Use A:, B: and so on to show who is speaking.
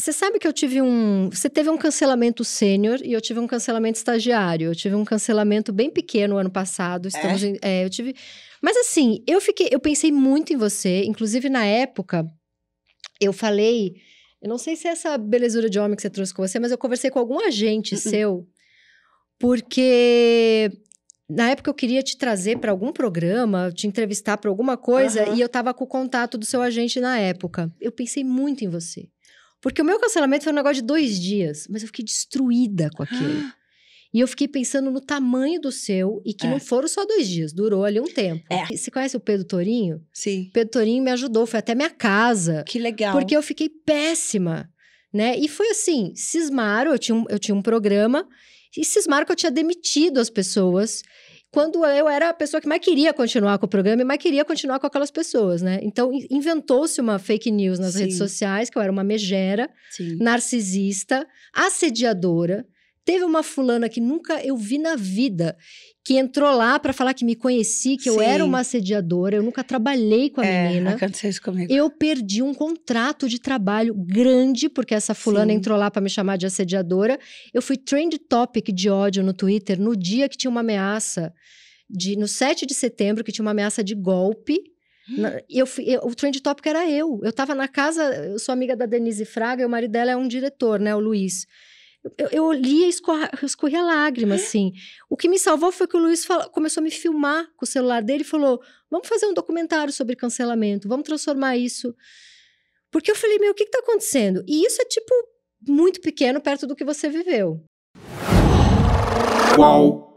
A: Você sabe que eu tive um. Você teve um cancelamento sênior e eu tive um cancelamento estagiário. Eu tive um cancelamento bem pequeno ano passado. É? Estamos é? Em, é, eu tive. Mas assim, eu fiquei. Eu pensei muito em você. Inclusive, na época, eu falei. Eu não sei se é essa belezura de homem que você trouxe com você, mas eu conversei com algum agente uhum. seu, porque na época eu queria te trazer para algum programa, te entrevistar para alguma coisa, e eu tava com o contato do seu agente na época. Eu pensei muito em você. Porque o meu cancelamento foi um negócio de dois dias, mas eu fiquei destruída com aquilo. E eu fiquei pensando no tamanho do seu e que é. não foram só dois dias, durou ali um tempo. É. Você conhece o Pedro Torinho? Sim. O Pedro Torinho me ajudou, foi até minha casa. Que legal. Porque eu fiquei péssima, né? E foi assim, cismaram, eu tinha um, eu tinha um programa e cismaram que eu tinha demitido as pessoas quando eu era a pessoa que mais queria continuar com o programa e mais queria continuar com aquelas pessoas, né? Então, inventou-se uma fake news nas Sim. redes sociais, que eu era uma megera, Sim. narcisista, assediadora, Teve uma fulana que nunca eu vi na vida que entrou lá para falar que me conheci, que Sim. eu era uma assediadora, eu nunca trabalhei com a é, menina. Aconteceu isso comigo. Eu perdi um contrato de trabalho grande, porque essa fulana Sim. entrou lá para me chamar de assediadora. Eu fui trend topic de ódio no Twitter no dia que tinha uma ameaça. De, no 7 de setembro, que tinha uma ameaça de golpe. Hum. Na, eu, fui, eu, o trend topic era eu. Eu estava na casa, eu sou amiga da Denise Fraga, e o marido dela é um diretor, né, o Luiz eu, eu lia e escorria lágrima, assim. O que me salvou foi que o Luiz começou a me filmar com o celular dele e falou: vamos fazer um documentário sobre cancelamento, vamos transformar isso. Porque eu falei, meu, o que está acontecendo? E isso é tipo muito pequeno perto do que você viveu. Qual